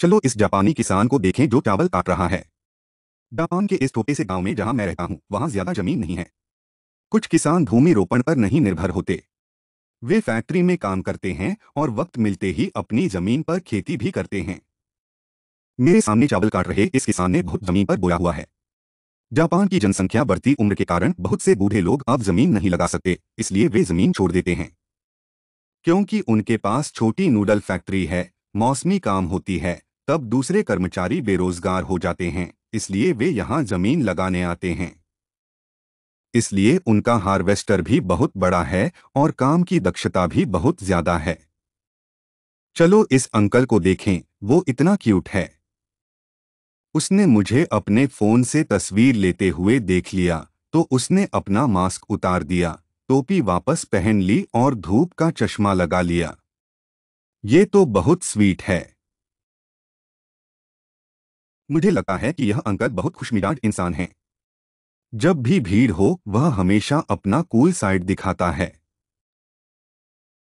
चलो इस जापानी किसान को देखें जो चावल काट रहा है जापान के इस छोटे से गांव में जहां मैं रहता हूं वहां ज्यादा जमीन नहीं है कुछ किसान भूमि रोपण पर नहीं निर्भर होते वे फैक्ट्री में काम करते हैं और वक्त मिलते ही अपनी जमीन पर खेती भी करते हैं मेरे सामने चावल काट रहे इस किसान ने बहुत जमीन पर बोया हुआ है जापान की जनसंख्या बढ़ती उम्र के कारण बहुत से बूढ़े लोग अब जमीन नहीं लगा सकते इसलिए वे जमीन छोड़ देते हैं क्योंकि उनके पास छोटी नूडल फैक्ट्री है मौसमी काम होती है तब दूसरे कर्मचारी बेरोजगार हो जाते हैं इसलिए वे यहां जमीन लगाने आते हैं इसलिए उनका हार्वेस्टर भी बहुत बड़ा है और काम की दक्षता भी बहुत ज्यादा है चलो इस अंकल को देखें वो इतना क्यूट है उसने मुझे अपने फोन से तस्वीर लेते हुए देख लिया तो उसने अपना मास्क उतार दिया टोपी वापस पहन ली और धूप का चश्मा लगा लिया ये तो बहुत स्वीट है मुझे लगता है कि यह अंकल बहुत खुशमिजाज इंसान है जब भी भीड़ हो वह हमेशा अपना कूल साइड दिखाता है